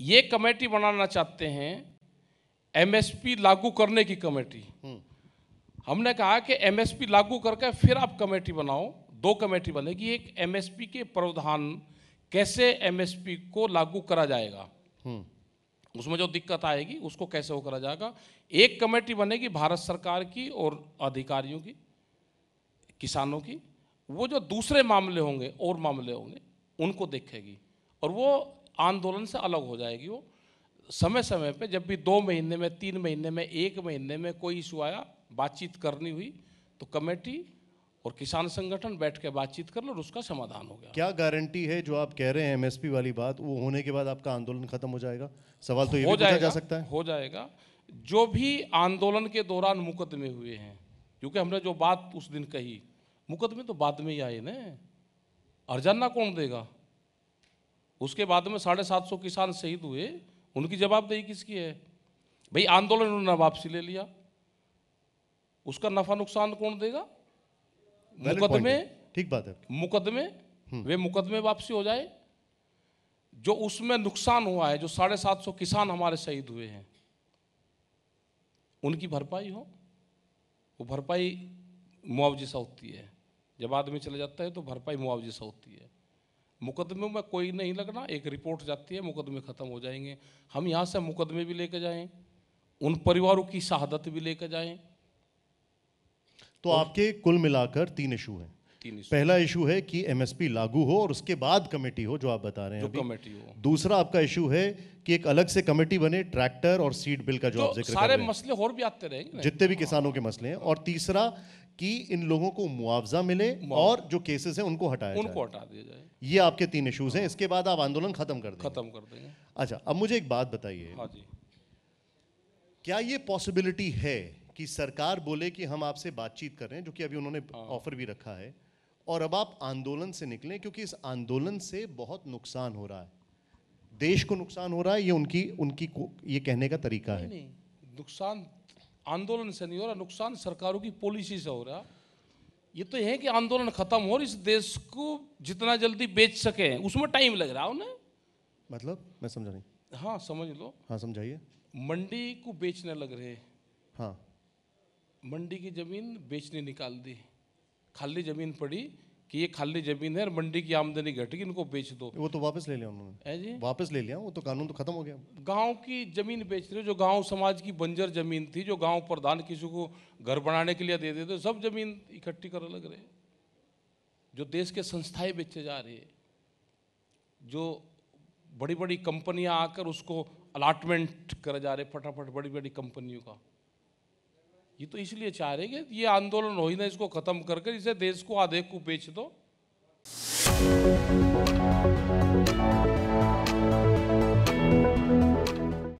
ये कमेटी बनाना चाहते हैं एमएसपी लागू करने की कमेटी हम्म। हमने कहा कि एमएसपी लागू करके फिर आप कमेटी बनाओ दो कमेटी बनेगी एक एमएसपी के प्रावधान कैसे एमएसपी को लागू करा जाएगा हम्म। उसमें जो दिक्कत आएगी उसको कैसे वो करा जाएगा एक कमेटी बनेगी भारत सरकार की और अधिकारियों की किसानों की वो जो दूसरे मामले होंगे और मामले होंगे उनको देखेगी और वो आंदोलन से अलग हो जाएगी वो समय समय पे जब भी दो महीने में तीन महीने में एक महीने में कोई इशू आया बातचीत करनी हुई तो कमेटी और किसान संगठन बैठ के बातचीत कर लो और उसका समाधान हो गया क्या गारंटी है जो आप कह रहे हैं एमएसपी वाली बात वो होने के बाद आपका आंदोलन खत्म हो जाएगा सवाल तो ये हो जाएगा जा सकता है हो जाएगा जो भी आंदोलन के दौरान मुकदमे हुए हैं क्योंकि हमने जो बात उस दिन कही मुकदमे तो बाद में ही आए ना अर्जाना कौन देगा उसके बाद में साढ़े सात सौ किसान शहीद हुए उनकी जवाबदेही किसकी है भाई आंदोलन उन्होंने वापसी ले लिया उसका नफा नुकसान कौन देगा मुकदमे ठीक बात है मुकदमे हम्म। वे मुकदमे वापसी हो जाए जो उसमें नुकसान हुआ है जो साढ़े सात सौ किसान हमारे शहीद हुए हैं उनकी भरपाई हो वो भरपाई मुआवजे सा होती है जब आदमी चले जाता है तो भरपाई मुआवजे सा होती है मुकदमे में कोई नहीं लगना एक रिपोर्ट जाती है मुकदमे ख़त्म हो जाएंगे हम यहाँ से मुकदमे भी लेकर जाएं उन परिवारों की शहादत भी लेकर जाएं तो आपके कुल मिलाकर तीन इशू हैं पहला इशू है कि एमएसपी लागू हो और उसके बाद कमेटी हो जो आप बता रहे हैं जो कमेटी हो दूसरा आपका इशू है कि एक अलग से कमेटी बने ट्रैक्टर और सीड बिल का जो, जो तो सारे मसले और भी आते रहेंगे जितने भी किसानों के मसले हैं और तीसरा कि इन लोगों को मुआवजा मिले और जो केसेस हैं उनको हटाया उनको हटा दिया जाए ये आपके तीन इश्यूज हैं इसके बाद आप आंदोलन खत्म कर देंगे खत्म कर देंगे अच्छा अब मुझे एक बात बताइए हाँ जी क्या ये पॉसिबिलिटी है कि सरकार बोले कि हम आपसे बातचीत कर रहे हैं जो कि अभी उन्होंने ऑफर हाँ। भी रखा है और अब आप आंदोलन से निकलें क्योंकि इस आंदोलन से बहुत नुकसान हो रहा है देश को नुकसान हो रहा है ये उनकी उनकी ये कहने का तरीका नहीं, है नहीं नुकसान आंदोलन से नहीं हो रहा नुकसान सरकारों की पॉलिसी से हो रहा ये तो है कि आंदोलन खत्म हो और इस देश को जितना जल्दी बेच सके उसमें टाइम लग रहा उन्हें मतलब मैं समझा नहीं हाँ समझ लो हाँ समझाइए मंडी को बेचने लग रहे हाँ मंडी की जमीन बेचने निकाल दी खाली जमीन पड़ी कि ये खाली जमीन है और मंडी की आमदनी घटेगी इनको बेच दो वो तो वापस ले लिया उन्होंने जी वापस ले लिया वो तो कानून तो खत्म हो गया गांव की जमीन बेच रहे जो गांव समाज की बंजर जमीन थी जो गांव प्रधान किसी को घर बनाने के लिए दे देते सब जमीन इकट्ठी कर लग रहे जो देश के संस्थाएं बेचे जा रही है जो बड़ी बड़ी कंपनियां आकर उसको अलाटमेंट करा जा रहे फटाफट बड़ी बड़ी कंपनियों का ये तो इसलिए चाह रहे कि ये आंदोलन हो ही ना इसको ख़त्म करके इसे देश को आधे को बेच दो